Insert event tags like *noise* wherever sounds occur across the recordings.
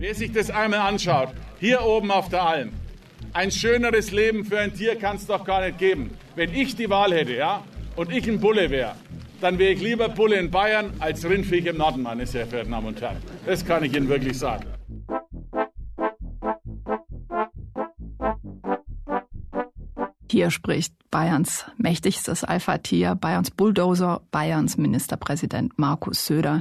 Wer sich das einmal anschaut, hier oben auf der Alm, ein schöneres Leben für ein Tier kann es doch gar nicht geben. Wenn ich die Wahl hätte, ja, und ich ein Bulle wäre, dann wäre ich lieber Bulle in Bayern als Rindviech im Norden, meine sehr verehrten Damen und Herren. Das kann ich Ihnen wirklich sagen. Hier spricht Bayerns mächtigstes Alpha-Tier, Bayerns Bulldozer, Bayerns Ministerpräsident Markus Söder.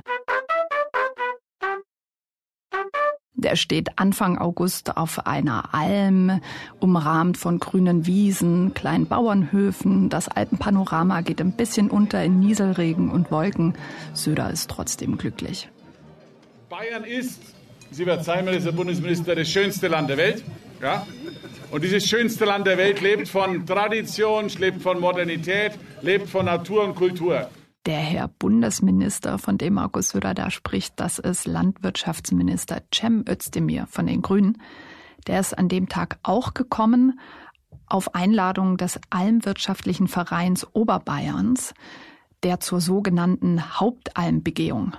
Er steht Anfang August auf einer Alm, umrahmt von grünen Wiesen, kleinen Bauernhöfen. Das Alpenpanorama geht ein bisschen unter in Nieselregen und Wolken. Söder ist trotzdem glücklich. Bayern ist, Sie verzeihen mir, Herr Bundesminister, das schönste Land der Welt. Ja? Und dieses schönste Land der Welt lebt von Tradition, lebt von Modernität, lebt von Natur und Kultur. Der Herr Bundesminister, von dem Markus Söder da spricht, das ist Landwirtschaftsminister Cem Özdemir von den Grünen. Der ist an dem Tag auch gekommen auf Einladung des Almwirtschaftlichen Vereins Oberbayerns, der zur sogenannten Hauptalmbegehung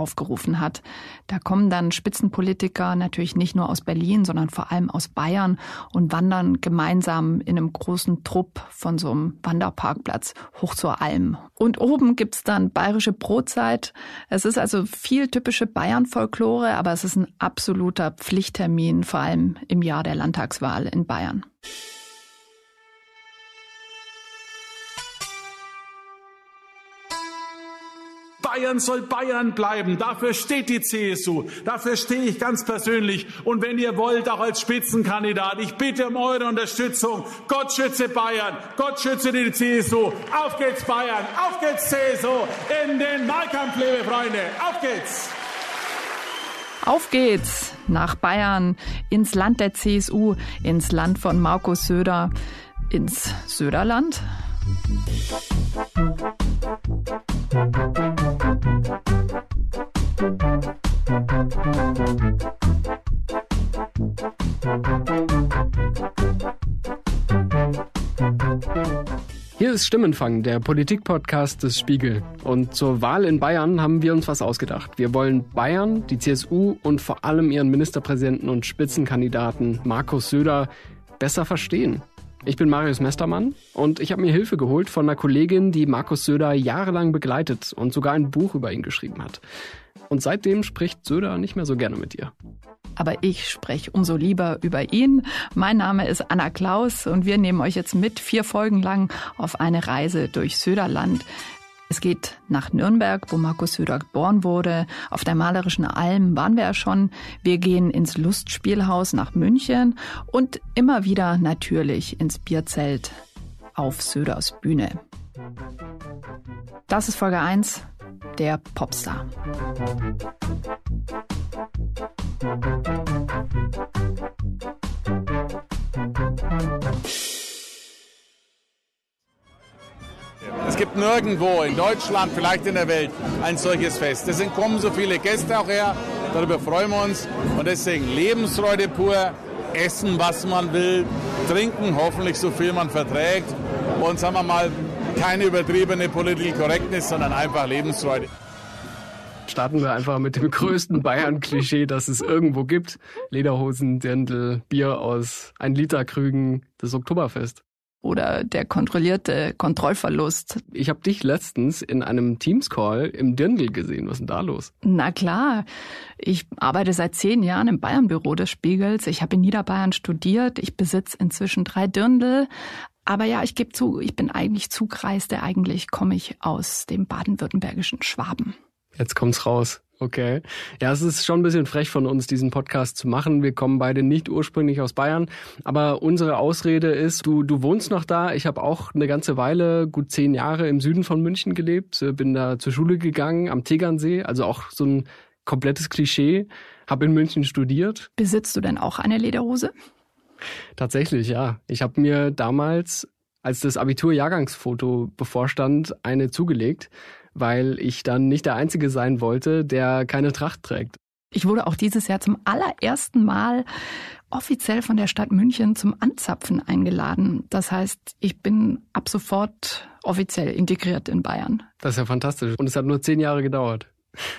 aufgerufen hat. Da kommen dann Spitzenpolitiker natürlich nicht nur aus Berlin, sondern vor allem aus Bayern und wandern gemeinsam in einem großen Trupp von so einem Wanderparkplatz hoch zur Alm. Und oben gibt es dann bayerische Brotzeit. Es ist also viel typische Bayern-Folklore, aber es ist ein absoluter Pflichttermin, vor allem im Jahr der Landtagswahl in Bayern. Bayern soll Bayern bleiben. Dafür steht die CSU. Dafür stehe ich ganz persönlich. Und wenn ihr wollt, auch als Spitzenkandidat, ich bitte um eure Unterstützung. Gott schütze Bayern. Gott schütze die CSU. Auf geht's Bayern. Auf geht's CSU. In den Wahlkampf, liebe Freunde. Auf geht's. Auf geht's nach Bayern, ins Land der CSU, ins Land von Markus Söder, ins Söderland. Musik ist Stimmenfang, der Politikpodcast des Spiegel. Und zur Wahl in Bayern haben wir uns was ausgedacht. Wir wollen Bayern, die CSU und vor allem ihren Ministerpräsidenten und Spitzenkandidaten Markus Söder besser verstehen. Ich bin Marius Mestermann und ich habe mir Hilfe geholt von einer Kollegin, die Markus Söder jahrelang begleitet und sogar ein Buch über ihn geschrieben hat. Und seitdem spricht Söder nicht mehr so gerne mit ihr aber ich spreche umso lieber über ihn. Mein Name ist Anna Klaus und wir nehmen euch jetzt mit vier Folgen lang auf eine Reise durch Söderland. Es geht nach Nürnberg, wo Markus Söder geboren wurde. Auf der malerischen Alm waren wir ja schon. Wir gehen ins Lustspielhaus nach München und immer wieder natürlich ins Bierzelt auf Söders Bühne. Das ist Folge 1, der Popstar. Es gibt nirgendwo in Deutschland, vielleicht in der Welt, ein solches Fest. Deswegen kommen so viele Gäste auch her, darüber freuen wir uns. Und deswegen Lebensfreude pur, essen, was man will, trinken, hoffentlich so viel man verträgt. Und sagen wir mal, keine übertriebene politische Correctness, sondern einfach Lebensfreude starten wir einfach mit dem größten Bayern-Klischee, das es irgendwo gibt. Lederhosen, Dirndl, Bier aus ein Liter Krügen, das Oktoberfest. Oder der kontrollierte Kontrollverlust. Ich habe dich letztens in einem Teams-Call im Dirndl gesehen. Was ist denn da los? Na klar. Ich arbeite seit zehn Jahren im Bayern-Büro des Spiegels. Ich habe in Niederbayern studiert. Ich besitze inzwischen drei Dirndl, aber ja, ich gebe zu, ich bin eigentlich Zugreiste. Eigentlich komme ich aus dem baden-württembergischen Schwaben. Jetzt kommt's raus. Okay. Ja, es ist schon ein bisschen frech von uns, diesen Podcast zu machen. Wir kommen beide nicht ursprünglich aus Bayern, aber unsere Ausrede ist, du, du wohnst noch da. Ich habe auch eine ganze Weile, gut zehn Jahre im Süden von München gelebt, äh, bin da zur Schule gegangen am Tegernsee, also auch so ein komplettes Klischee, habe in München studiert. Besitzt du denn auch eine Lederhose? Tatsächlich, ja. Ich habe mir damals, als das Abitur-Jahrgangsfoto bevorstand, eine zugelegt weil ich dann nicht der Einzige sein wollte, der keine Tracht trägt. Ich wurde auch dieses Jahr zum allerersten Mal offiziell von der Stadt München zum Anzapfen eingeladen. Das heißt, ich bin ab sofort offiziell integriert in Bayern. Das ist ja fantastisch. Und es hat nur zehn Jahre gedauert.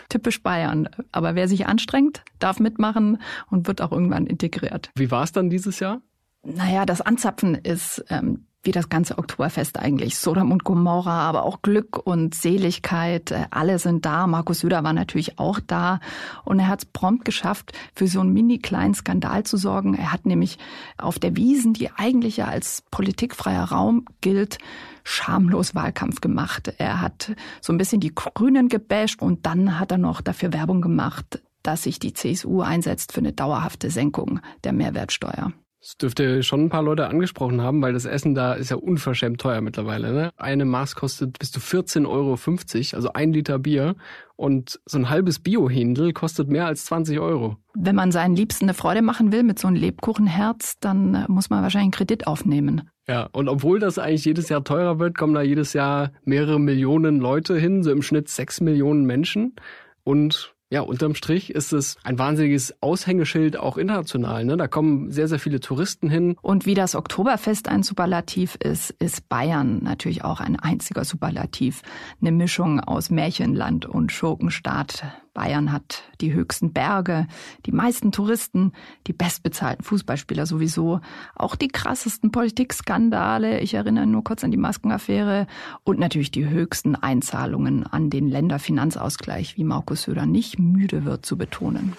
Typisch Bayern. Aber wer sich anstrengt, darf mitmachen und wird auch irgendwann integriert. Wie war es dann dieses Jahr? Naja, das Anzapfen ist ähm, wie das ganze Oktoberfest eigentlich. Sodom und Gomorra, aber auch Glück und Seligkeit, äh, alle sind da. Markus Söder war natürlich auch da und er hat es prompt geschafft, für so einen mini kleinen Skandal zu sorgen. Er hat nämlich auf der Wiesen, die eigentlich ja als politikfreier Raum gilt, schamlos Wahlkampf gemacht. Er hat so ein bisschen die Grünen gebasht und dann hat er noch dafür Werbung gemacht, dass sich die CSU einsetzt für eine dauerhafte Senkung der Mehrwertsteuer. Das dürfte schon ein paar Leute angesprochen haben, weil das Essen da ist ja unverschämt teuer mittlerweile. Ne? Eine Maß kostet bis zu 14,50 Euro, also ein Liter Bier. Und so ein halbes Biohändel kostet mehr als 20 Euro. Wenn man seinen Liebsten eine Freude machen will mit so einem Lebkuchenherz, dann äh, muss man wahrscheinlich einen Kredit aufnehmen. Ja, und obwohl das eigentlich jedes Jahr teurer wird, kommen da jedes Jahr mehrere Millionen Leute hin, so im Schnitt sechs Millionen Menschen. Und ja, unterm Strich ist es ein wahnsinniges Aushängeschild auch international. Ne? Da kommen sehr, sehr viele Touristen hin. Und wie das Oktoberfest ein Superlativ ist, ist Bayern natürlich auch ein einziger Superlativ. Eine Mischung aus Märchenland und Schurkenstaat Bayern hat die höchsten Berge, die meisten Touristen, die bestbezahlten Fußballspieler sowieso, auch die krassesten Politikskandale, ich erinnere nur kurz an die Maskenaffäre und natürlich die höchsten Einzahlungen an den Länderfinanzausgleich, wie Markus Söder nicht müde wird zu betonen.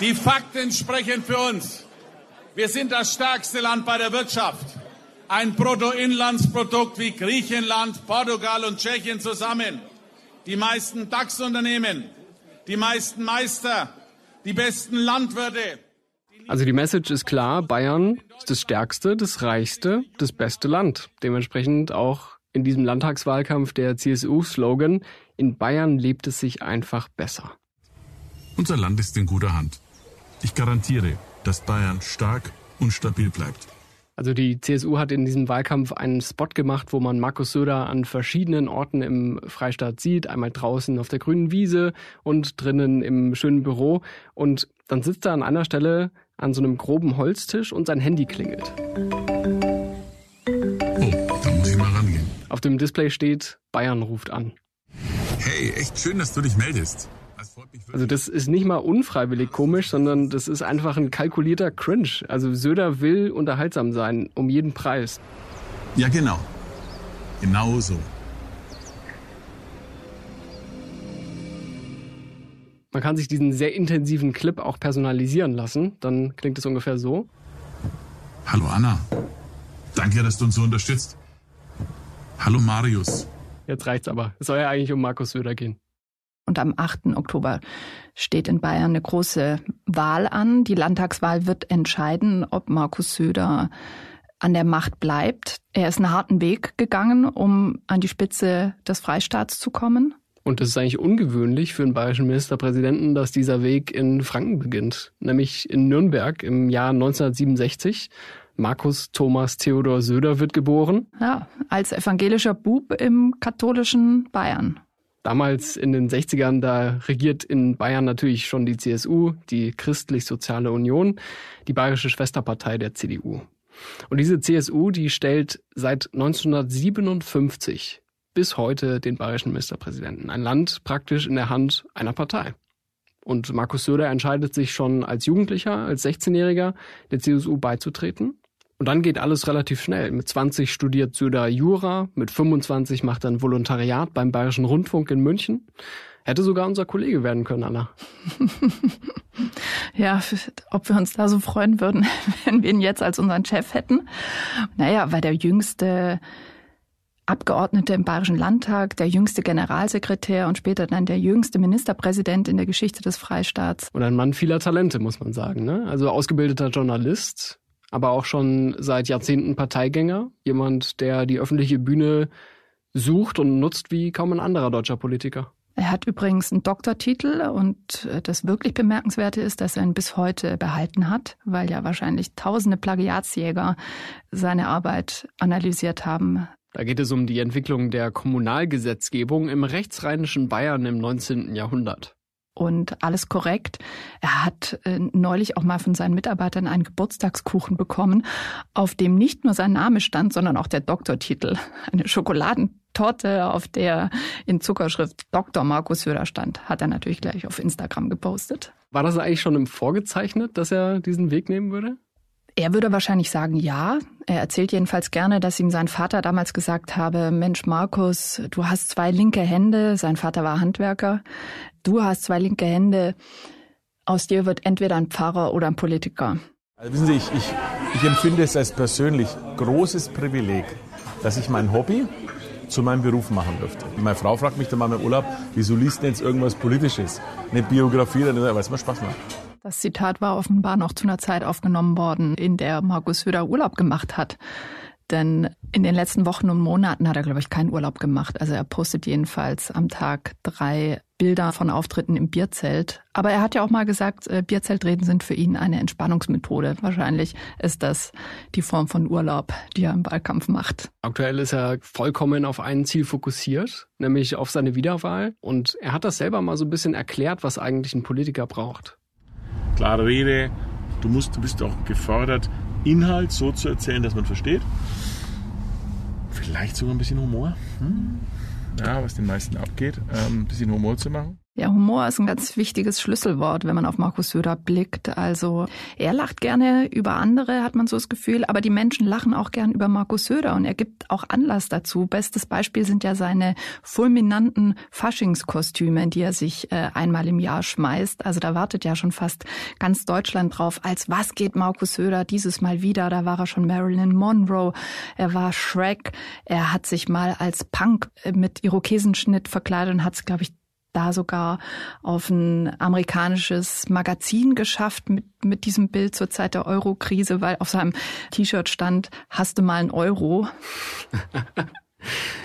Die Fakten sprechen für uns. Wir sind das stärkste Land bei der Wirtschaft. Ein Bruttoinlandsprodukt wie Griechenland, Portugal und Tschechien zusammen die meisten DAX-Unternehmen, die meisten Meister, die besten Landwirte. Also die Message ist klar, Bayern ist das stärkste, das reichste, das beste Land. Dementsprechend auch in diesem Landtagswahlkampf der CSU-Slogan, in Bayern lebt es sich einfach besser. Unser Land ist in guter Hand. Ich garantiere, dass Bayern stark und stabil bleibt. Also die CSU hat in diesem Wahlkampf einen Spot gemacht, wo man Markus Söder an verschiedenen Orten im Freistaat sieht. Einmal draußen auf der grünen Wiese und drinnen im schönen Büro. Und dann sitzt er an einer Stelle an so einem groben Holztisch und sein Handy klingelt. Oh, da muss ich mal rangehen. Auf dem Display steht, Bayern ruft an. Hey, echt schön, dass du dich meldest. Also das ist nicht mal unfreiwillig komisch, sondern das ist einfach ein kalkulierter Cringe. Also Söder will unterhaltsam sein, um jeden Preis. Ja, genau. Genau so. Man kann sich diesen sehr intensiven Clip auch personalisieren lassen. Dann klingt es ungefähr so. Hallo Anna. Danke, dass du uns so unterstützt. Hallo Marius. Jetzt reicht's aber. Es soll ja eigentlich um Markus Söder gehen und am 8. Oktober steht in Bayern eine große Wahl an. Die Landtagswahl wird entscheiden, ob Markus Söder an der Macht bleibt. Er ist einen harten Weg gegangen, um an die Spitze des Freistaats zu kommen. Und es ist eigentlich ungewöhnlich für einen bayerischen Ministerpräsidenten, dass dieser Weg in Franken beginnt, nämlich in Nürnberg im Jahr 1967. Markus Thomas Theodor Söder wird geboren. Ja, als evangelischer Bub im katholischen Bayern. Damals in den 60ern, da regiert in Bayern natürlich schon die CSU, die Christlich-Soziale Union, die bayerische Schwesterpartei der CDU. Und diese CSU, die stellt seit 1957 bis heute den bayerischen Ministerpräsidenten. Ein Land praktisch in der Hand einer Partei. Und Markus Söder entscheidet sich schon als Jugendlicher, als 16-Jähriger, der CSU beizutreten. Und dann geht alles relativ schnell. Mit 20 studiert Söder Jura, mit 25 macht er ein Volontariat beim Bayerischen Rundfunk in München. Hätte sogar unser Kollege werden können, Anna. *laughs* ja, ob wir uns da so freuen würden, *laughs* wenn wir ihn jetzt als unseren Chef hätten. Naja, weil der jüngste Abgeordnete im Bayerischen Landtag, der jüngste Generalsekretär und später dann der jüngste Ministerpräsident in der Geschichte des Freistaats. Und ein Mann vieler Talente, muss man sagen. Ne? Also ausgebildeter Journalist, aber auch schon seit Jahrzehnten Parteigänger, jemand, der die öffentliche Bühne sucht und nutzt wie kaum ein anderer deutscher Politiker. Er hat übrigens einen Doktortitel und äh, das wirklich Bemerkenswerte ist, dass er ihn bis heute behalten hat, weil ja wahrscheinlich tausende Plagiatsjäger seine Arbeit analysiert haben. Da geht es um die Entwicklung der Kommunalgesetzgebung im rechtsrheinischen Bayern im 19. Jahrhundert und alles korrekt. Er hat äh, neulich auch mal von seinen Mitarbeitern einen Geburtstagskuchen bekommen, auf dem nicht nur sein Name stand, sondern auch der Doktortitel. Eine Schokoladentorte, auf der in Zuckerschrift Dr. Markus Söder stand, hat er natürlich gleich auf Instagram gepostet. War das eigentlich schon im Vorgezeichnet, dass er diesen Weg nehmen würde? Er würde wahrscheinlich sagen, ja. Er erzählt jedenfalls gerne, dass ihm sein Vater damals gesagt habe, Mensch, Markus, du hast zwei linke Hände. Sein Vater war Handwerker du hast zwei linke Hände, aus dir wird entweder ein Pfarrer oder ein Politiker. Also wissen Sie, ich, ich, ich empfinde es als persönlich großes Privileg, dass ich mein Hobby zu meinem Beruf machen dürfte. Meine Frau fragt mich dann mal im Urlaub, wieso liest denn jetzt irgendwas Politisches? Eine Biografie, dann weil es mir Spaß macht. Das Zitat war offenbar noch zu einer Zeit aufgenommen worden, in der Markus Söder Urlaub gemacht hat. Denn in den letzten Wochen und Monaten hat er, glaube ich, keinen Urlaub gemacht. Also er postet jedenfalls am Tag drei Bilder von Auftritten im Bierzelt. Aber er hat ja auch mal gesagt, äh, Bierzeltreden sind für ihn eine Entspannungsmethode. Wahrscheinlich ist das die Form von Urlaub, die er im Wahlkampf macht. Aktuell ist er vollkommen auf ein Ziel fokussiert, nämlich auf seine Wiederwahl. Und er hat das selber mal so ein bisschen erklärt, was eigentlich ein Politiker braucht. Klare Rede, du musst, du bist auch gefordert, Inhalt so zu erzählen, dass man versteht. Vielleicht sogar ein bisschen Humor. Hm? ja, was den meisten abgeht, ähm, ein bisschen Humor zu machen. Ja, Humor ist ein ganz wichtiges Schlüsselwort, wenn man auf Markus Söder blickt. Also er lacht gerne über andere, hat man so das Gefühl, aber die Menschen lachen auch gern über Markus Söder und er gibt auch Anlass dazu. Bestes Beispiel sind ja seine fulminanten Faschingskostüme, in die er sich äh, einmal im Jahr schmeißt. Also da wartet ja schon fast ganz Deutschland drauf, als was geht Markus Söder dieses Mal wieder. Da war er schon Marilyn Monroe, er war Shrek, er hat sich mal als Punk äh, mit Irokesenschnitt verkleidet und hat es, glaube ich, da sogar auf ein amerikanisches Magazin geschafft mit, mit diesem Bild zur Zeit der Euro-Krise, weil auf seinem T-Shirt stand, hast du mal einen Euro? *laughs*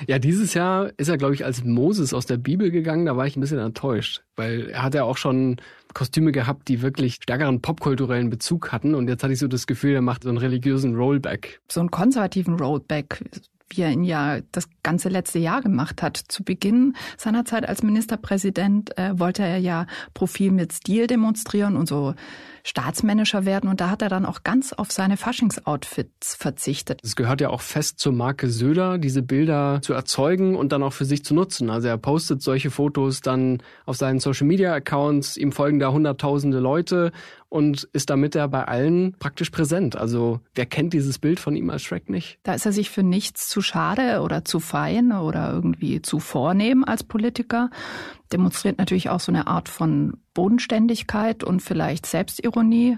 Ja, dieses Jahr ist er, glaube ich, als Moses aus der Bibel gegangen. Da war ich ein bisschen enttäuscht, weil er hat ja auch schon Kostüme gehabt, die wirklich stärkeren popkulturellen Bezug hatten. Und jetzt hatte ich so das Gefühl, er macht so einen religiösen Rollback. So einen konservativen Rollback wie er ihn ja das ganze letzte Jahr gemacht hat. Zu Beginn seiner Zeit als Ministerpräsident äh, wollte er ja Profil mit Stil demonstrieren und so staatsmännischer werden. Und da hat er dann auch ganz auf seine Faschingsoutfits verzichtet. Es gehört ja auch fest zur Marke Söder, diese Bilder zu erzeugen und dann auch für sich zu nutzen. Also er postet solche Fotos dann auf seinen Social-Media-Accounts, ihm folgen da hunderttausende Leute und ist damit er bei allen praktisch präsent. Also wer kennt dieses Bild von ihm als Shrek nicht? Da ist er sich für nichts zu schade oder zu fein oder irgendwie zu vornehm als Politiker demonstriert natürlich auch so eine Art von Bodenständigkeit und vielleicht Selbstironie.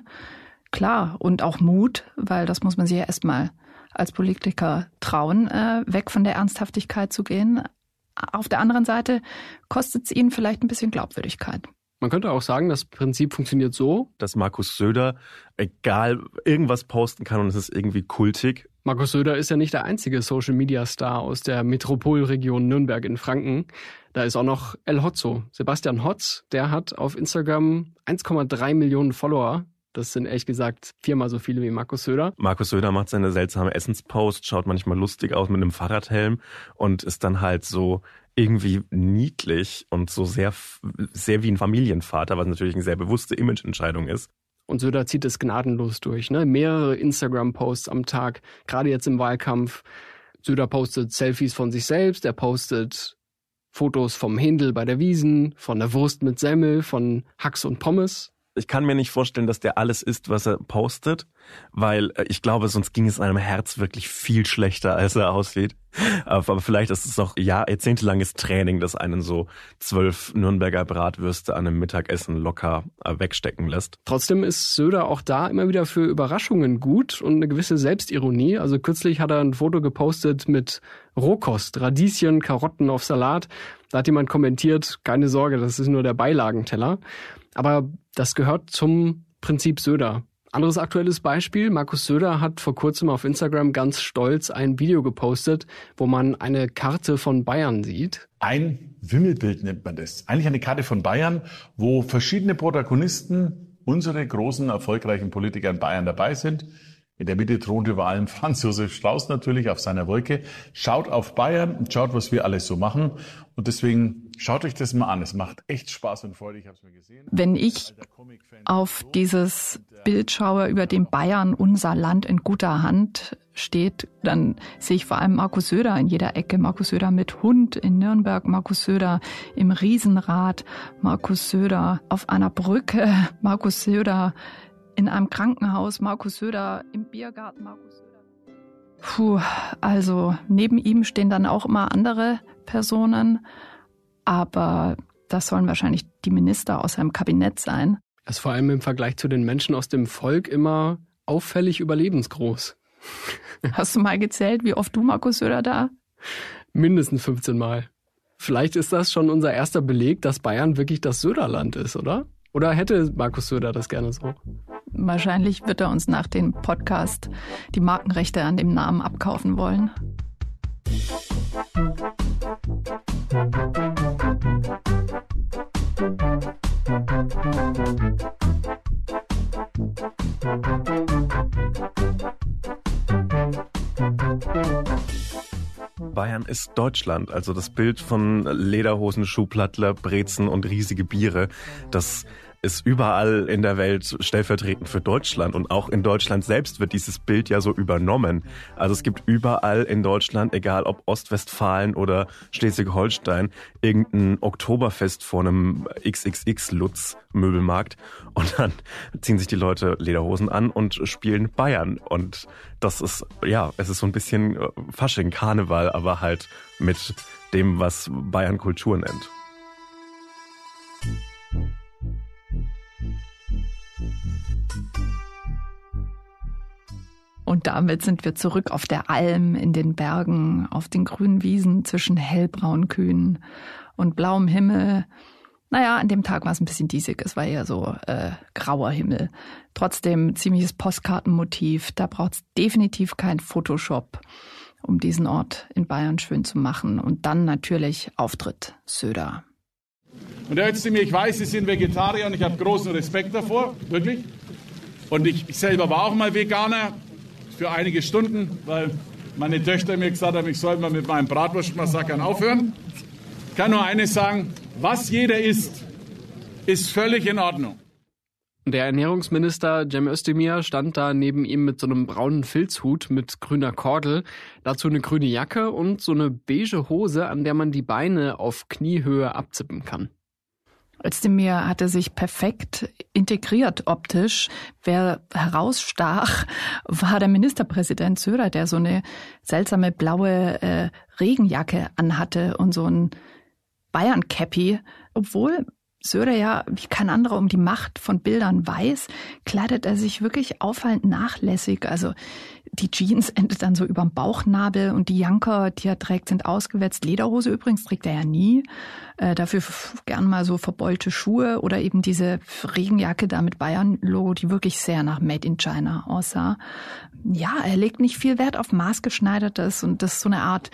Klar, und auch Mut, weil das muss man sich ja erstmal als Politiker trauen, äh, weg von der Ernsthaftigkeit zu gehen. Auf der anderen Seite kostet es ihnen vielleicht ein bisschen Glaubwürdigkeit. Man könnte auch sagen, das Prinzip funktioniert so, dass Markus Söder egal irgendwas posten kann und es ist irgendwie kultig. Markus Söder ist ja nicht der einzige Social Media Star aus der Metropolregion Nürnberg in Franken. Da ist auch noch El Hotzo. Sebastian Hotz, der hat auf Instagram 1,3 Millionen Follower. Das sind ehrlich gesagt viermal so viele wie Markus Söder. Markus Söder macht seine seltsame Essenspost, schaut manchmal lustig aus mit einem Fahrradhelm und ist dann halt so irgendwie niedlich und so sehr, sehr wie ein Familienvater, was natürlich eine sehr bewusste Imageentscheidung ist. Und Söder zieht es gnadenlos durch. Ne? Mehrere Instagram-Posts am Tag, gerade jetzt im Wahlkampf. Söder postet Selfies von sich selbst, er postet Fotos vom Händel bei der Wiesen, von der Wurst mit Semmel, von Hacks und Pommes. Ich kann mir nicht vorstellen, dass der alles isst, was er postet weil äh, ich glaube, sonst ging es einem Herz wirklich viel schlechter, als er aussieht. Äh, aber vielleicht ist es noch Jahr, jahrzehntelanges Training, das einen so zwölf Nürnberger Bratwürste an einem Mittagessen locker äh, wegstecken lässt. Trotzdem ist Söder auch da immer wieder für Überraschungen gut und eine gewisse Selbstironie. Also kürzlich hat er ein Foto gepostet mit Rohkost, Radieschen, Karotten auf Salat. Da hat jemand kommentiert, keine Sorge, das ist nur der Beilagenteller. Aber das gehört zum Prinzip Söder. Anderes aktuelles Beispiel, Markus Söder hat vor kurzem auf Instagram ganz stolz ein Video gepostet, wo man eine Karte von Bayern sieht. Ein Wimmelbild nennt man das. Eigentlich eine Karte von Bayern, wo verschiedene Protagonisten, unsere großen, erfolgreichen Politiker in Bayern dabei sind. In der Mitte thront über allem Franz Josef Strauß natürlich auf seiner Wolke. Schaut auf Bayern und schaut, was wir alles so machen. Und deswegen schaut euch das mal an. Es macht echt Spaß und Freude. Ich habe es mir gesehen. Wenn ich auf dieses Bild schaue, über dem Bayern unser Land in guter Hand steht, dann sehe ich vor allem Markus Söder in jeder Ecke. Markus Söder mit Hund in Nürnberg, Markus Söder im Riesenrad, Markus Söder auf einer Brücke, Markus Söder in einem Krankenhaus, Markus Söder im Biergarten, Markus Söder. Puh, also neben ihm stehen dann auch immer andere Personen, aber das sollen wahrscheinlich die Minister aus seinem Kabinett sein. Er ist vor allem im Vergleich zu den Menschen aus dem Volk immer auffällig überlebensgroß. Hast du mal gezählt, wie oft du Markus Söder da? Mindestens 15 Mal. Vielleicht ist das schon unser erster Beleg, dass Bayern wirklich das Söderland ist, oder? Oder hätte Markus Söder das gerne so? Wahrscheinlich wird er uns nach dem Podcast die Markenrechte an dem Namen abkaufen wollen. Bayern ist Deutschland. Also das Bild von Lederhosen, Schuhplattler, Brezen und riesige Biere, das ist überall in der Welt stellvertretend für Deutschland und auch in Deutschland selbst wird dieses Bild ja so übernommen. Also es gibt überall in Deutschland, egal ob Ostwestfalen oder Schleswig-Holstein, irgendein Oktoberfest vor einem XXX-Lutz-Möbelmarkt und dann ziehen sich die Leute Lederhosen an und spielen Bayern und das ist, ja, es ist so ein bisschen äh, Fasching, Karneval, aber halt mit dem, was Bayern Kultur nennt. Und damit sind wir zurück auf der Alm, in den Bergen, auf den grünen Wiesen zwischen hellbraunen Kühen und blauem Himmel. Naja, an dem Tag war es ein bisschen diesig, es war ja so äh, grauer Himmel. Trotzdem ziemliches Postkartenmotiv, da braucht es definitiv kein Photoshop, um diesen Ort in Bayern schön zu machen. Und dann natürlich Auftritt Söder. Und er zu mir, ich weiß, Sie sind Vegetarier und ich habe großen Respekt davor, wirklich. Und ich, ich selber war auch mal Veganer für einige Stunden, weil meine Töchter mir gesagt haben, ich soll mal mit meinen Bratwurstmassakern aufhören. Ich kann nur eines sagen, was jeder isst, ist völlig in Ordnung. Der Ernährungsminister Cem Özdemir stand da neben ihm mit so einem braunen Filzhut mit grüner Kordel, dazu eine grüne Jacke und so eine beige Hose, an der man die Beine auf Kniehöhe abzippen kann. Özdemir hatte sich perfekt integriert optisch. Wer herausstach, war der Ministerpräsident Söder, der so eine seltsame blaue äh, Regenjacke anhatte und so ein Bayern-Cappy, obwohl Söder ja wie kein anderer um die Macht von Bildern weiß, kleidet er sich wirklich auffallend nachlässig. Also die Jeans *laughs* endet dann so überm Bauchnabel und die Janker, die er trägt, sind ausgewetzt. Lederhose übrigens trägt er ja nie. Äh, dafür gern mal so verbeulte Schuhe oder eben diese Regenjacke da mit Bayern-Logo, die wirklich sehr nach Made in China aussah. Ja, er legt nicht viel Wert auf maßgeschneidertes und das ist so eine Art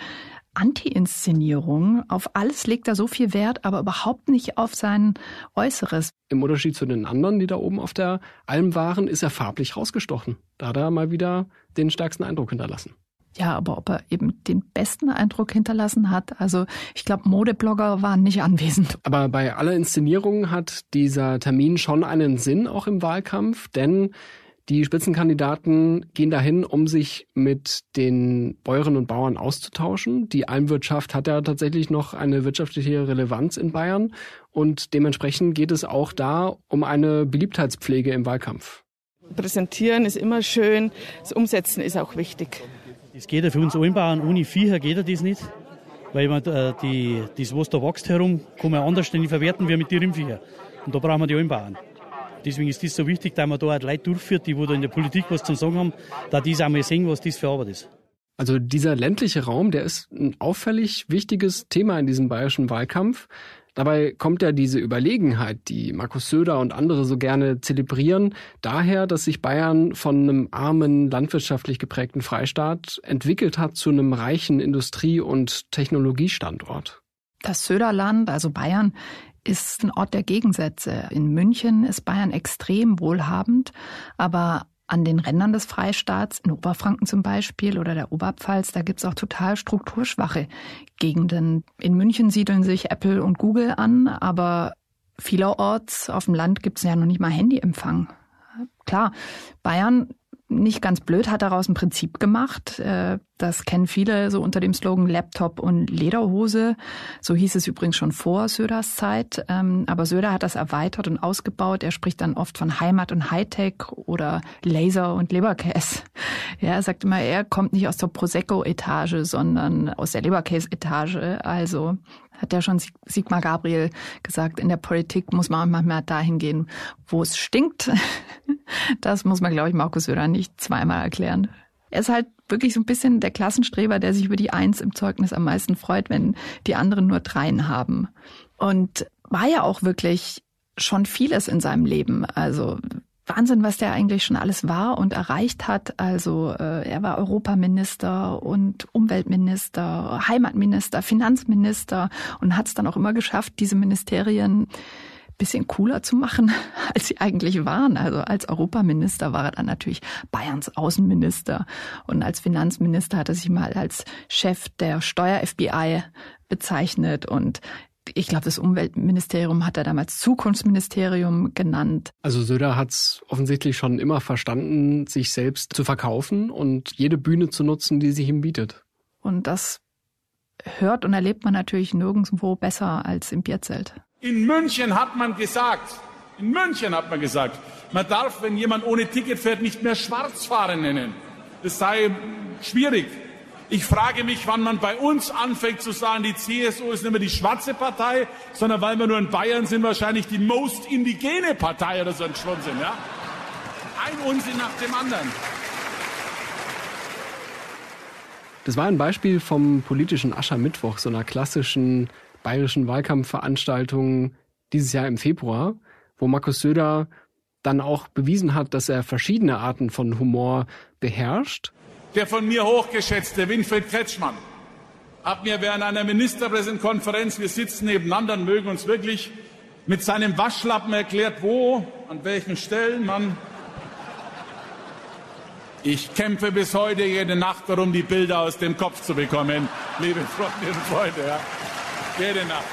Anti-Inszenierung. Auf alles legt er so viel Wert, aber überhaupt nicht auf sein Äußeres. Im Unterschied zu den anderen, die da oben auf der Alm waren, ist er farblich rausgestochen. Da hat er mal wieder den stärksten Eindruck hinterlassen. Ja, aber ob er eben den besten Eindruck hinterlassen hat, also ich glaube, Modeblogger waren nicht anwesend. Aber bei aller Inszenierung hat dieser Termin schon einen Sinn, auch im Wahlkampf, denn die Spitzenkandidaten gehen dahin, um sich mit den Bäuerinnen und Bauern auszutauschen. Die Almwirtschaft hat ja tatsächlich noch eine wirtschaftliche Relevanz in Bayern und dementsprechend geht es auch da um eine Beliebtheitspflege im Wahlkampf. Präsentieren ist immer schön, das Umsetzen ist auch wichtig. Das geht ja für uns Almbauern ohne Viecher geht das nicht, weil man äh, die, das, was da wächst herum, kann man anders verwerten wie mit den Rindviecher. Und da brauchen wir die Almbauern. Deswegen ist das so wichtig, dass man da auch Leute durchführt, die wo da in der Politik was zu sagen haben, da die auch mal sehen, was das für Arbeit ist. Also dieser ländliche Raum, der ist ein auffällig wichtiges Thema in diesem bayerischen Wahlkampf. Dabei kommt ja diese Überlegenheit, die Markus Söder und andere so gerne zelebrieren, daher, dass sich Bayern von einem armen, landwirtschaftlich geprägten Freistaat entwickelt hat zu einem reichen Industrie- und Technologiestandort. Das Söderland, also Bayern, ist ein Ort der Gegensätze. In München ist Bayern extrem wohlhabend, aber an den Rändern des Freistaats, in Oberfranken zum Beispiel oder der Oberpfalz, da gibt's auch total strukturschwache Gegenden. In München siedeln sich Apple und Google an, aber vielerorts auf dem Land gibt's ja noch nicht mal Handyempfang. Klar, Bayern nicht ganz blöd, hat daraus ein Prinzip gemacht. Äh, das kennen viele so unter dem Slogan Laptop und Lederhose. So hieß es übrigens schon vor Söders Zeit. Ähm, aber Söder hat das erweitert und ausgebaut. Er spricht dann oft von Heimat und Hightech oder Laser und Leberkäse. Ja, er sagt immer, er kommt nicht aus der Prosecco-Etage, sondern aus der Leberkäse-Etage. Also hat ja schon Sigmar Gabriel gesagt, in der Politik muss man manchmal dahin gehen, wo es stinkt. *laughs* Das muss man, glaube ich, Markus Söder nicht zweimal erklären. Er ist halt wirklich so ein bisschen der Klassenstreber, der sich über die Eins im Zeugnis am meisten freut, wenn die anderen nur Dreien haben. Und war ja auch wirklich schon vieles in seinem Leben. Also Wahnsinn, was der eigentlich schon alles war und erreicht hat. Also äh, er war Europaminister und Umweltminister, Heimatminister, Finanzminister und hat es dann auch immer geschafft, diese Ministerien bisschen cooler zu machen, *laughs* als sie eigentlich waren. Also als Europaminister war er dann natürlich Bayerns Außenminister und als Finanzminister hat er sich mal als Chef der Steuer-FBI bezeichnet und ich glaube, das Umweltministerium hat er damals Zukunftsministerium genannt. Also Söder hat es offensichtlich schon immer verstanden, sich selbst zu verkaufen und jede Bühne zu nutzen, die sich ihm bietet. Und das hört und erlebt man natürlich nirgendwo besser als im Bierzelt. In München hat man gesagt, in München hat man gesagt, man darf, wenn jemand ohne Ticket fährt, nicht mehr Schwarzfahren nennen. Das sei schwierig. Ich frage mich, wann man bei uns anfängt zu sagen, die CSU ist nicht mehr die schwarze Partei, sondern weil wir nur in Bayern sind, wahrscheinlich die most indigene Partei oder so ein Schwunsinn. Ja? Ein Unsinn nach dem anderen. Das war ein Beispiel vom politischen Aschermittwoch, so einer klassischen bayerischen Wahlkampfveranstaltung dieses Jahr im Februar, wo Markus Söder dann auch bewiesen hat, dass er verschiedene Arten von Humor beherrscht der von mir hochgeschätzte Winfried Kretschmann hat mir während einer Ministerpräsidentenkonferenz, wir sitzen nebeneinander und mögen uns wirklich, mit seinem Waschlappen erklärt, wo, an welchen Stellen man. Ich kämpfe bis heute jede Nacht darum, die Bilder aus dem Kopf zu bekommen, liebe Freundinnen und Freunde. Ja. Jede Nacht.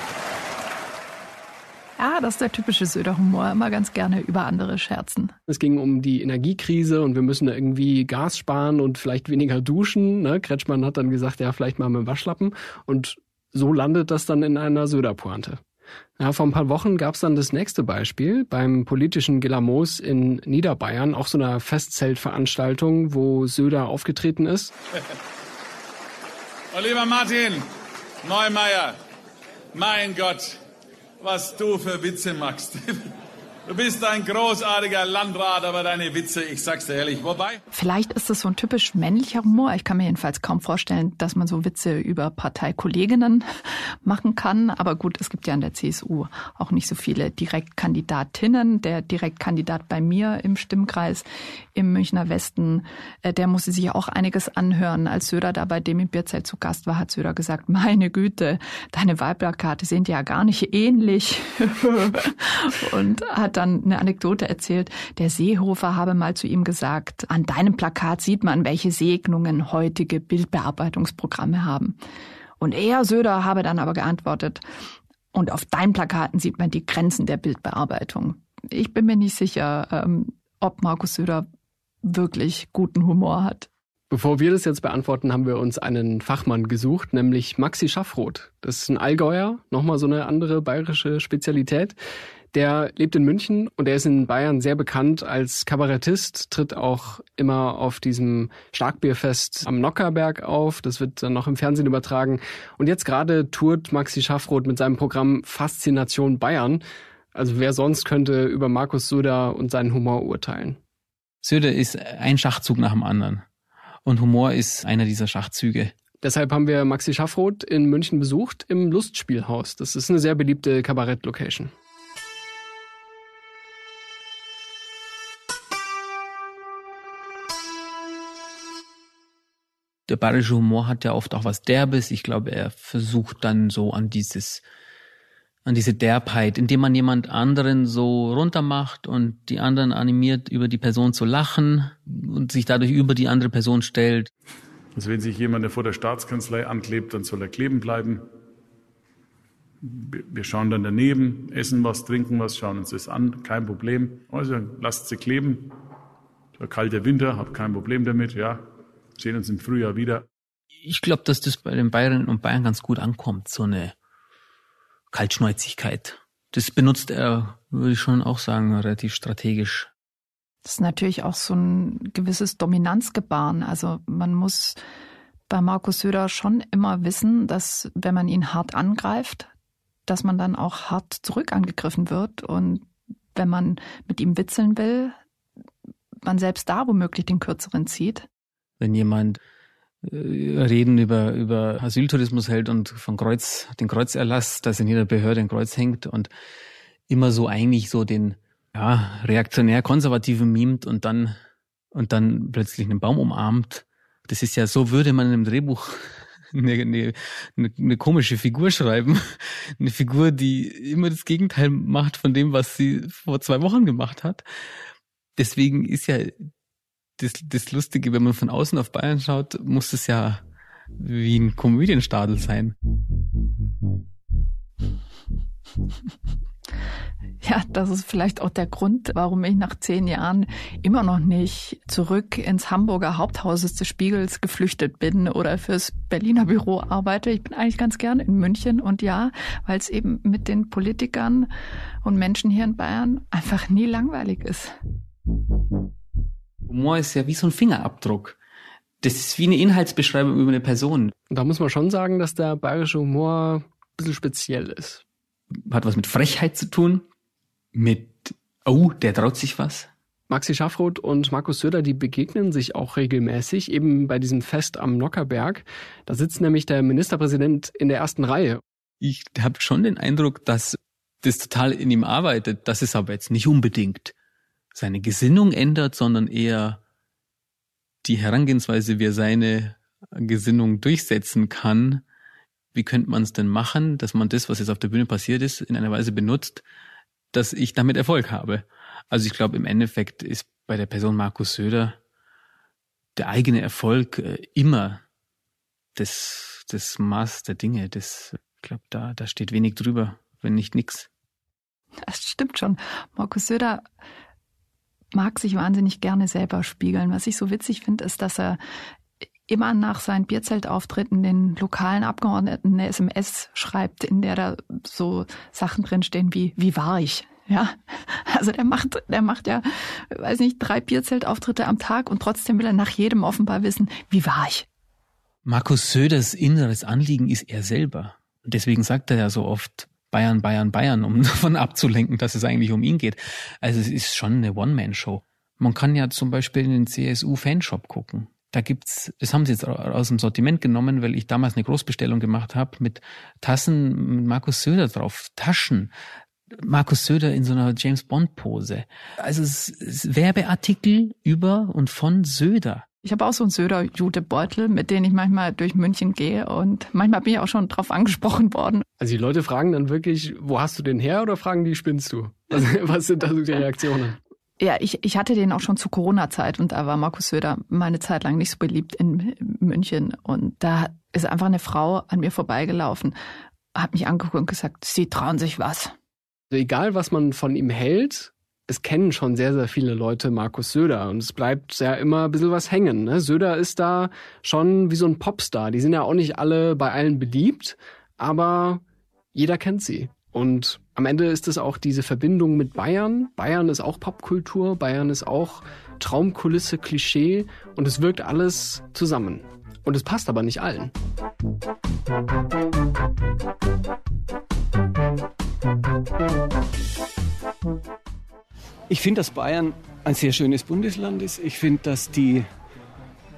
Ja, ah, das ist der typische Söder-Humor, immer ganz gerne über andere scherzen. Es ging um die Energiekrise und wir müssen irgendwie Gas sparen und vielleicht weniger duschen. Ne? Kretschmann hat dann gesagt, ja, vielleicht mal mit dem Waschlappen. Und so landet das dann in einer Söder-Pointe. Ja, vor ein paar Wochen gab es dann das nächste Beispiel beim politischen Gelamos in Niederbayern, auch so einer Festzeltveranstaltung, wo Söder aufgetreten ist. Oliver *laughs* Martin Neumeier, mein Gott, was du für Witze machst. *laughs* Du bist ein großartiger Landrat, aber deine Witze, ich sag's dir ehrlich, wobei. Vielleicht ist das so ein typisch männlicher Humor. Ich kann mir jedenfalls kaum vorstellen, dass man so Witze über Parteikolleginnen *laughs* machen kann. Aber gut, es gibt ja in der CSU auch nicht so viele Direktkandidatinnen. Der Direktkandidat bei mir im Stimmkreis im Münchner Westen, äh, der musste sich auch einiges anhören. Als Söder da bei dem im Bierzelt zu Gast war, hat Söder gesagt, meine Güte, deine Wahlplakate sind ja gar nicht ähnlich. *laughs* Und hat dann eine Anekdote erzählt. Der Seehofer habe mal zu ihm gesagt, an deinem Plakat sieht man, welche Segnungen heutige Bildbearbeitungsprogramme haben. Und er, Söder, habe dann aber geantwortet, und auf deinen Plakaten sieht man die Grenzen der Bildbearbeitung. Ich bin mir nicht sicher, ähm, ob Markus Söder wirklich guten Humor hat. Bevor wir das jetzt beantworten, haben wir uns einen Fachmann gesucht, nämlich Maxi Schaffroth. Das ist ein Allgäuer, nochmal so eine andere bayerische Spezialität. Der lebt in München und er ist in Bayern sehr bekannt als Kabarettist, tritt auch immer auf diesem Starkbierfest am Nockerberg auf. Das wird dann noch im Fernsehen übertragen. Und jetzt gerade tourt Maxi Schaffroth mit seinem Programm Faszination Bayern. Also wer sonst könnte über Markus Söder und seinen Humor urteilen? Söder ist ein Schachzug nach dem anderen. Und Humor ist einer dieser Schachzüge. Deshalb haben wir Maxi Schaffroth in München besucht im Lustspielhaus. Das ist eine sehr beliebte Kabarett-Location. der bayerische Humor hat ja oft auch was Derbes. Ich glaube, er versucht dann so an dieses, an diese Derbheit, indem man jemand anderen so runtermacht und die anderen animiert, über die Person zu lachen und sich dadurch über die andere Person stellt. Also wenn sich jemand vor der Staatskanzlei anklebt, dann soll er kleben bleiben. Wir schauen dann daneben, essen was, trinken was, schauen uns das an, kein Problem. Also lasst sie kleben. Kalter Winter, hab kein Problem damit, ja, sehen uns im Frühjahr wieder. Ich glaube, dass das bei den Bayerinnen und Bayern ganz gut ankommt, so eine Kaltschnäuzigkeit. Das benutzt er, würde ich schon auch sagen, relativ strategisch. Das ist natürlich auch so ein gewisses Dominanzgebaren. Also man muss bei Markus Söder schon immer wissen, dass wenn man ihn hart angreift, dass man dann auch hart zurück angegriffen wird. Und wenn man mit ihm witzeln will, man selbst da womöglich den Kürzeren zieht. Wenn jemand äh, Reden über, über Asyltourismus hält und von Kreuz, den Kreuzerlass, dass in jeder Behörde ein Kreuz hängt und immer so eigentlich so den ja, reaktionär-konservativen mimt und dann, und dann plötzlich einen Baum umarmt. Das ist ja, so würde man in einem Drehbuch *laughs* eine, eine, eine komische Figur schreiben. Eine Figur, die immer das Gegenteil macht von dem, was sie vor zwei Wochen gemacht hat. Deswegen ist ja das, das Lustige, wenn man von außen auf Bayern schaut, muss es ja wie ein Komödienstadel sein. Ja, das ist vielleicht auch der Grund, warum ich nach zehn Jahren immer noch nicht zurück ins Hamburger Haupthaus des Spiegels geflüchtet bin oder fürs Berliner Büro arbeite. Ich bin eigentlich ganz gern in München und ja, weil es eben mit den Politikern und Menschen hier in Bayern einfach nie langweilig ist. Humor ist ja wie so ein Fingerabdruck. Das ist wie eine Inhaltsbeschreibung über eine Person. Da muss man schon sagen, dass der bayerische Humor ein bisschen speziell ist. Hat was mit Frechheit zu tun, mit, oh, der traut sich was. Maxi Schaffroth und Markus Söder, die begegnen sich auch regelmäßig, eben bei diesem Fest am Nockerberg. Da sitzt nämlich der Ministerpräsident in der ersten Reihe. Ich habe schon den Eindruck, dass das total in ihm arbeitet. Das ist aber jetzt nicht unbedingt seine Gesinnung ändert, sondern eher die Herangehensweise, wie er seine Gesinnung durchsetzen kann. Wie könnte man es denn machen, dass man das, was jetzt auf der Bühne passiert ist, in einer Weise benutzt, dass ich damit Erfolg habe? Also ich glaube, im Endeffekt ist bei der Person Markus Söder der eigene Erfolg äh, immer das, das Maß der Dinge. Das, ich glaube, da, da steht wenig drüber, wenn nicht nichts. Das stimmt schon. Markus Söder mag sich wahnsinnig gerne selber spiegeln. Was ich so witzig finde, ist, dass er immer nach seinen Bierzeltauftritten den lokalen Abgeordneten eine SMS schreibt, in der da so Sachen drinstehen wie, wie war ich? Ja, *laughs* also der macht, der macht ja, weiß nicht, drei Bierzeltauftritte am Tag und trotzdem will er nach jedem offenbar wissen, wie war ich? Markus Söders inneres Anliegen ist er selber. deswegen sagt er ja so oft, Bayern, Bayern, Bayern, um *laughs* davon abzulenken, dass es eigentlich um ihn geht. Also es ist schon eine One-Man-Show. Man kann ja zum Beispiel in den CSU-Fanshop gucken. Da gibt's, das haben sie jetzt aus dem Sortiment genommen, weil ich damals eine Großbestellung gemacht habe mit Tassen mit Markus Söder drauf, Taschen, Markus Söder in so einer James Bond Pose. Also es, ist Werbeartikel über und von Söder. Ich habe auch so einen Söder-Jute-Beutel, mit dem ich manchmal durch München gehe und manchmal bin ich auch schon drauf angesprochen worden. Also die Leute fragen dann wirklich, wo hast du den her oder fragen die, spinnst du? Was, *laughs* was sind da so die Reaktionen? Ja, ich, ich hatte den auch schon zur Corona-Zeit und da war Markus Söder meine Zeit lang nicht so beliebt in München. Und da ist einfach eine Frau an mir vorbeigelaufen, hat mich angeguckt und gesagt, sie trauen sich was. Also egal, was man von ihm hält, es kennen schon sehr, sehr viele Leute Markus Söder und es bleibt ja immer ein bisschen was hängen. Ne? Söder ist da schon wie so ein Popstar. Die sind ja auch nicht alle bei allen beliebt, aber jeder kennt sie. Und am Ende ist es auch diese Verbindung mit Bayern. Bayern ist auch Popkultur, Bayern ist auch Traumkulisse, Klischee und es wirkt alles zusammen. Und es passt aber nicht allen. Ich finde, dass Bayern ein sehr schönes Bundesland ist. Ich finde, dass die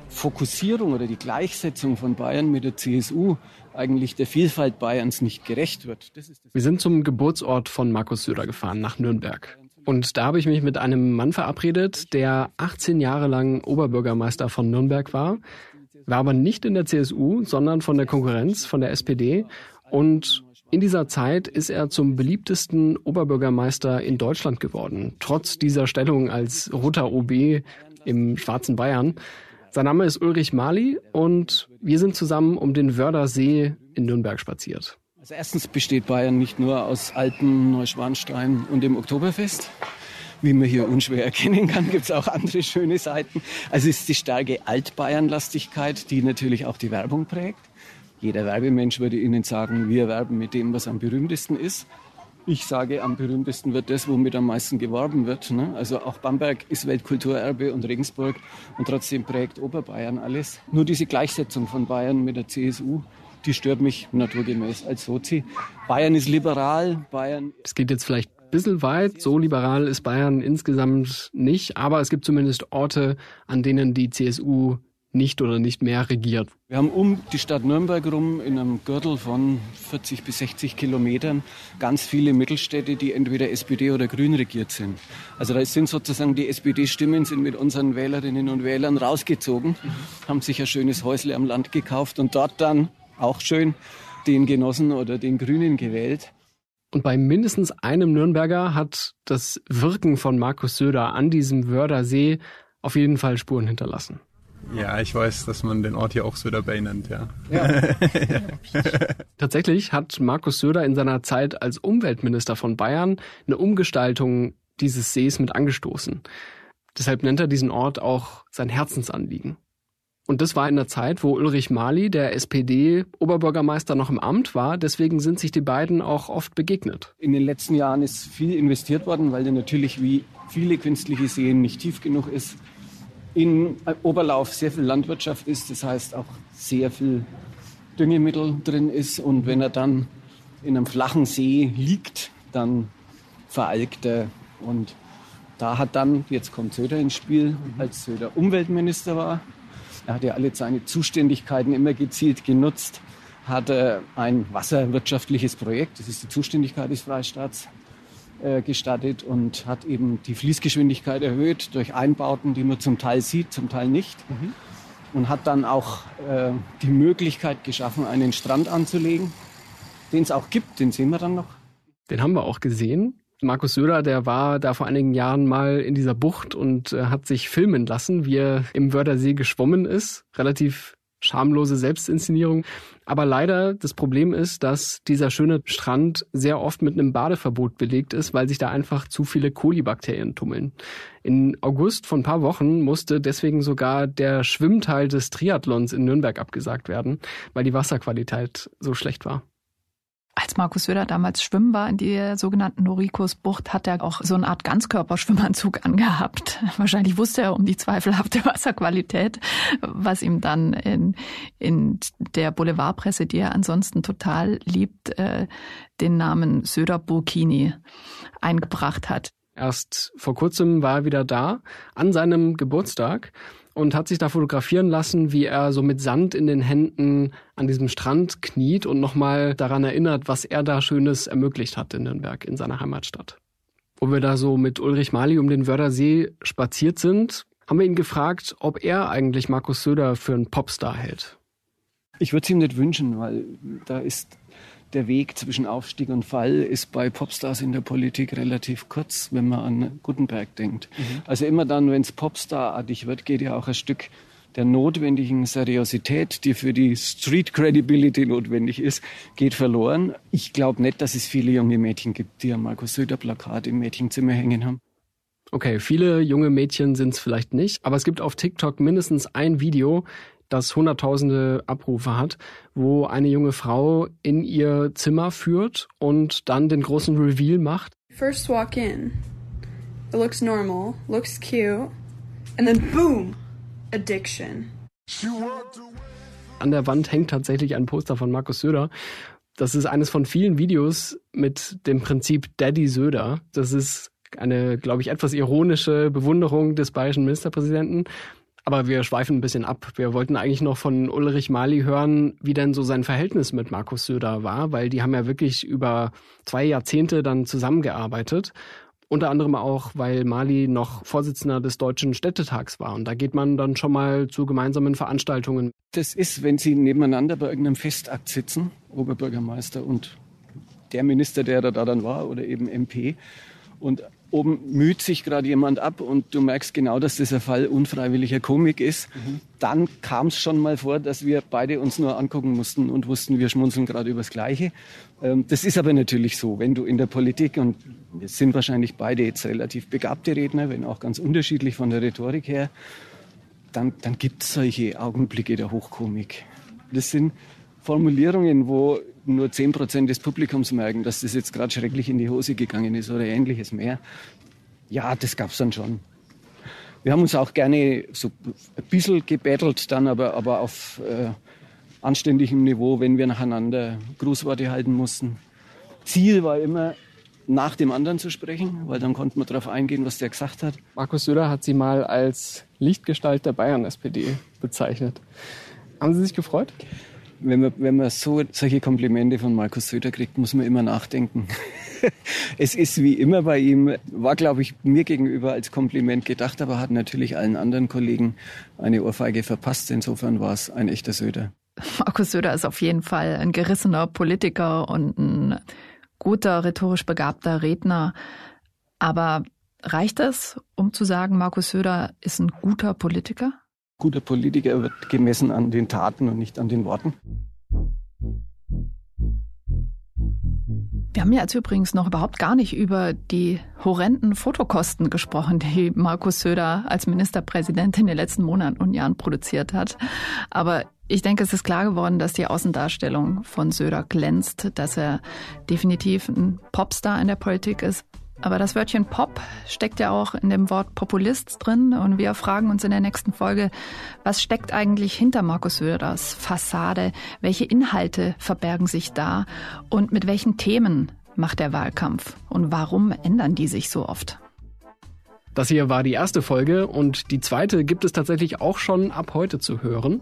Fokussierung oder die Gleichsetzung von Bayern mit der CSU eigentlich der Vielfalt Bayerns nicht gerecht wird. Wir sind zum Geburtsort von Markus Söder gefahren, nach Nürnberg. Und da habe ich mich mit einem Mann verabredet, der 18 Jahre lang Oberbürgermeister von Nürnberg war, war aber nicht in der CSU, sondern von der Konkurrenz, von der SPD und in dieser Zeit ist er zum beliebtesten Oberbürgermeister in Deutschland geworden, trotz dieser Stellung als roter OB im schwarzen Bayern. Sein Name ist Ulrich Mali und wir sind zusammen um den Wördersee in Nürnberg spaziert. Also erstens besteht Bayern nicht nur aus alten Neuschwanstein und dem Oktoberfest. Wie man hier unschwer erkennen kann, gibt es auch andere schöne Seiten. Also es ist die starke Altbayernlastigkeit, die natürlich auch die Werbung prägt. Jeder Werbemensch würde Ihnen sagen, wir werben mit dem, was am berühmtesten ist. Ich sage, am berühmtesten wird das, womit am meisten geworben wird. Ne? Also auch Bamberg ist Weltkulturerbe und Regensburg und trotzdem prägt Oberbayern alles. Nur diese Gleichsetzung von Bayern mit der CSU, die stört mich naturgemäß als Sozi. Bayern ist liberal, Bayern. Das geht jetzt vielleicht ein bisschen weit. So liberal ist Bayern insgesamt nicht, aber es gibt zumindest Orte, an denen die CSU nicht oder nicht mehr regiert. Wir haben um die Stadt Nürnberg rum in einem Gürtel von 40 bis 60 Kilometern ganz viele Mittelstädte, die entweder SPD oder Grün regiert sind. Also da sind sozusagen die SPD-Stimmen sind mit unseren Wählerinnen und Wählern rausgezogen, haben sich ein schönes Häusle am Land gekauft und dort dann auch schön den Genossen oder den Grünen gewählt. Und bei mindestens einem Nürnberger hat das Wirken von Markus Söder an diesem Wördersee auf jeden Fall Spuren hinterlassen. Ja, ich weiß, dass man den Ort hier auch Söder Bay nennt, ja. ja. *laughs* Tatsächlich hat Markus Söder in seiner Zeit als Umweltminister von Bayern eine Umgestaltung dieses Sees mit angestoßen. Deshalb nennt er diesen Ort auch sein Herzensanliegen. Und das war in der Zeit, wo Ulrich Mali, der SPD-Oberbürgermeister, noch im Amt war. Deswegen sind sich die beiden auch oft begegnet. In den letzten Jahren ist viel investiert worden, weil der natürlich wie viele künstliche Seen nicht tief genug ist in Oberlauf sehr viel Landwirtschaft ist, das heißt auch sehr viel Düngemittel drin ist und wenn er dann in einem flachen See liegt, dann veralgt er und da hat dann, jetzt kommt Söder ins Spiel, als Söder Umweltminister war, er hat ja alle seine Zuständigkeiten immer gezielt genutzt, hat er ein wasserwirtschaftliches Projekt, das ist die Zuständigkeit des Freistaats, äh, gestattet und hat eben die Fließgeschwindigkeit erhöht durch Einbauten, die man zum Teil sieht, zum Teil nicht. Mhm. Und hat dann auch äh, die Möglichkeit geschaffen, einen Strand anzulegen, den es auch gibt, den sehen wir dann noch. Den haben wir auch gesehen. Markus Söder, der war da vor einigen Jahren mal in dieser Bucht und äh, hat sich filmen lassen, wie er im Wörthersee geschwommen ist. Relativ schamlose Selbstinszenierung. Aber leider, das Problem ist, dass dieser schöne Strand sehr oft mit einem Badeverbot belegt ist, weil sich da einfach zu viele Kolibakterien tummeln. In August von ein paar Wochen musste deswegen sogar der Schwimmteil des Triathlons in Nürnberg abgesagt werden, weil die Wasserqualität so schlecht war. Als Markus Söder damals schwimmen war in der sogenannten Norikos-Bucht, hat er auch so eine Art Ganzkörperschwimmanzug *laughs* angehabt. Wahrscheinlich wusste er um die zweifelhafte *laughs* Wasserqualität, was ihm dann in, in der Boulevardpresse, die er ansonsten total liebt, äh, den Namen Söder Burkini eingebracht hat. Erst vor kurzem war er wieder da, an seinem Geburtstag und hat sich da fotografieren lassen, wie er so mit Sand in den Händen an diesem Strand kniet und nochmal daran erinnert, was er da Schönes ermöglicht hat in Nürnberg, in seiner Heimatstadt. Wo wir da so mit Ulrich Mali um den Wördersee spaziert sind, haben wir ihn gefragt, ob er eigentlich Markus Söder für einen Popstar hält. Ich würde es ihm nicht wünschen, weil da ist der Weg zwischen Aufstieg und Fall ist bei Popstars in der Politik relativ kurz, wenn man an Gutenberg denkt. Mhm. Also immer dann, wenn es Popstarartig wird, geht ja auch ein Stück der notwendigen Seriosität, die für die Street Credibility notwendig ist, geht verloren. Ich glaube nicht, dass es viele junge Mädchen gibt, die ein Markus Söder Plakat im Mädchenzimmer hängen haben. Okay, viele junge Mädchen sind es vielleicht nicht, aber es gibt auf TikTok mindestens ein Video, das hunderttausende Abrufe hat, wo eine junge Frau in ihr Zimmer führt und dann den großen Reveal macht. First walk in. It looks normal, looks cute. And then boom, addiction. An der Wand hängt tatsächlich ein Poster von Markus Söder. Das ist eines von vielen Videos mit dem Prinzip Daddy Söder. Das ist eine, glaube ich, etwas ironische Bewunderung des bayerischen Ministerpräsidenten. Aber wir schweifen ein bisschen ab. Wir wollten eigentlich noch von Ulrich Mali hören, wie denn so sein Verhältnis mit Markus Söder war, weil die haben ja wirklich über zwei Jahrzehnte dann zusammengearbeitet. Unter anderem auch, weil Mali noch Vorsitzender des Deutschen Städtetags war. Und da geht man dann schon mal zu gemeinsamen Veranstaltungen. Das ist, wenn Sie nebeneinander bei irgendeinem Festakt sitzen, Oberbürgermeister und der Minister, der da dann war, oder eben MP, und oben müht sich gerade jemand ab und du merkst genau, dass das ein Fall unfreiwilliger Komik ist, mhm. dann kam es schon mal vor, dass wir beide uns nur angucken mussten und wussten, wir schmunzeln gerade übers Gleiche. Ähm, das ist aber natürlich so, wenn du in der Politik, und wir sind wahrscheinlich beide jetzt relativ begabte Redner, wenn auch ganz unterschiedlich von der Rhetorik her, dann, dann gibt es solche Augenblicke der Hochkomik. Das sind Formulierungen, wo nur 10% des Publikums merken, dass das jetzt gerade schrecklich in die Hose gegangen ist oder ähnliches mehr. Ja, das gab's dann schon. Wir haben uns auch gerne so ein bisschen gebettelt dann, aber, aber auf äh, anständigem Niveau, wenn wir nacheinander Grußworte halten mussten. Ziel war immer, nach dem anderen zu sprechen, weil dann konnte man darauf eingehen, was der gesagt hat. Markus Söder hat Sie mal als Lichtgestalt der Bayern-SPD bezeichnet. Haben Sie sich gefreut? wenn man, wenn man so, solche Komplimente von Markus Söder kriegt, muss man immer nachdenken. *laughs* es ist wie immer bei ihm, war, glaube ich, mir gegenüber als Kompliment gedacht, aber hat natürlich allen anderen Kollegen eine Ohrfeige verpasst. Insofern war es ein echter Söder. Markus Söder ist auf jeden Fall ein gerissener Politiker und ein guter, rhetorisch begabter Redner. Aber reicht das, um zu sagen, Markus Söder ist ein guter Politiker? guter Politiker wird gemessen an den Taten und nicht an den Worten. Wir haben ja jetzt übrigens noch überhaupt gar nicht über die horrenden Fotokosten gesprochen, die Markus Söder als Ministerpräsident in den letzten Monaten und Jahren produziert hat. Aber ich denke, es ist klar geworden, dass die Außendarstellung von Söder glänzt, dass er definitiv ein Popstar in der Politik ist, aber das Wörtchen Pop steckt ja auch in dem Wort Populist drin. Und wir fragen uns in der nächsten Folge, was steckt eigentlich hinter Markus Wöders Fassade? Welche Inhalte verbergen sich da? Und mit welchen Themen macht der Wahlkampf? Und warum ändern die sich so oft? Das hier war die erste Folge und die zweite gibt es tatsächlich auch schon ab heute zu hören.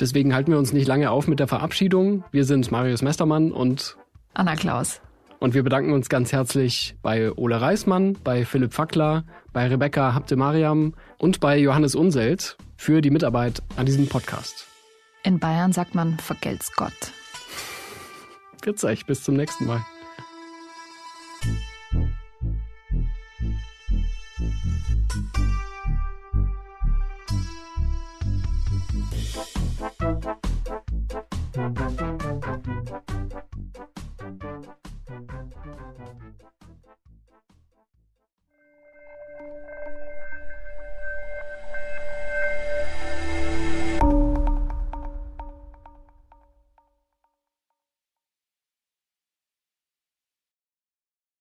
Deswegen halten wir uns nicht lange auf mit der Verabschiedung. Wir sind Marius Mestermann und Anna Klaus. Und wir bedanken uns ganz herzlich bei Ole Reismann, bei Philipp Fackler, bei Rebecca Habdemariam und bei Johannes Unselt für die Mitarbeit an diesem Podcast. In Bayern sagt man, vergelt's Gott. Grüß euch, bis zum nächsten Mal. Thank you.